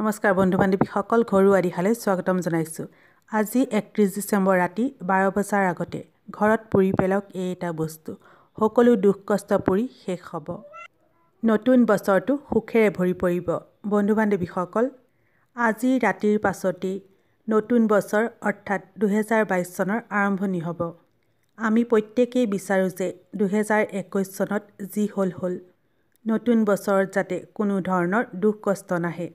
নমস্কাৰ বন্ধু বান্ধৱীসকল ঘৰুৱা দিহালৈ স্বাগতম জনাইছোঁ আজি একত্ৰিছ ডিচেম্বৰ ৰাতি বাৰ বজাৰ আগতে ঘৰত পুৰি পেলাওক এই এটা বস্তু সকলো দুখ কষ্ট পুৰি শেষ হ'ব নতুন বছৰটো সুখেৰে ভৰি পৰিব বন্ধু বান্ধৱীসকল আজি ৰাতিৰ পাছতেই নতুন বছৰ অৰ্থাৎ দুহেজাৰ বাইছ চনৰ আৰম্ভণি হ'ব আমি প্ৰত্যেকেই বিচাৰোঁ যে দুহেজাৰ একৈছ চনত যি হ'ল হ'ল নতুন বছৰত যাতে কোনো ধৰণৰ দুখ কষ্ট নাহে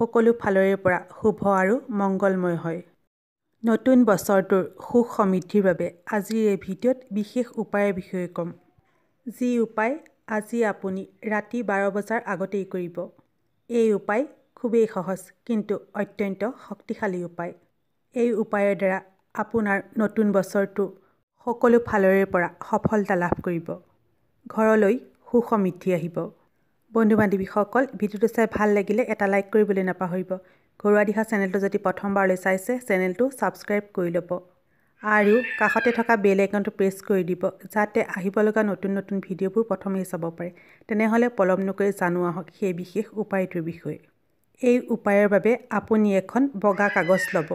সকলো ফালৰে পৰা শুভ আৰু মংগলময় হয় নতুন বছৰটোৰ সুখ সমৃদ্ধিৰ বাবে আজিৰ এই ভিডিঅ'ত বিশেষ উপায়ৰ বিষয়ে ক'ম যি উপায় আজি আপুনি ৰাতি বাৰ বজাৰ আগতেই কৰিব এই উপায় খুবেই সহজ কিন্তু অত্যন্ত শক্তিশালী উপায় এই উপায়ৰ দ্বাৰা আপোনাৰ নতুন বছৰটো সকলো ফালৰে পৰা সফলতা লাভ কৰিব ঘৰলৈ সমৃদ্ধি আহিব বন্ধু বান্ধৱীসকল ভিডিঅ'টো চাই ভাল লাগিলে এটা লাইক কৰিবলৈ নাপাহৰিব ঘৰুৱা দিশা চেনেলটো যদি প্ৰথমবাৰলৈ চাইছে চেনেলটো ছাবস্ক্ৰাইব কৰি ল'ব আৰু কাষতে থকা বেল আইকনটো প্ৰেছ কৰি দিব যাতে আহিব লগা নতুন নতুন ভিডিঅ'বোৰ প্ৰথমেই চাব পাৰে তেনেহ'লে পলম নকৰি জানো আহক সেই বিশেষ উপায়টোৰ বিষয়ে এই উপায়ৰ বাবে আপুনি এখন বগা কাগজ ল'ব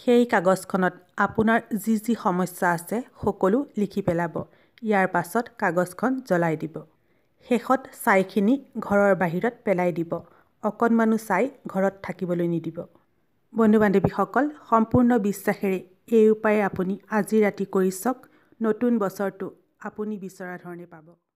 সেই কাগজখনত আপোনাৰ যি যি সমস্যা আছে সকলো লিখি পেলাব ইয়াৰ পাছত কাগজখন জ্বলাই দিব শেষত ছাইখিনি ঘৰৰ বাহিৰত পেলাই দিব অকণমানো ছাই ঘৰত থাকিবলৈ নিদিব বন্ধু বান্ধৱীসকল সম্পূৰ্ণ বিশ্বাসেৰে এই উপায় আপুনি আজি ৰাতি কৰি চাওক নতুন বছৰটো আপুনি বিচৰা ধৰণে পাব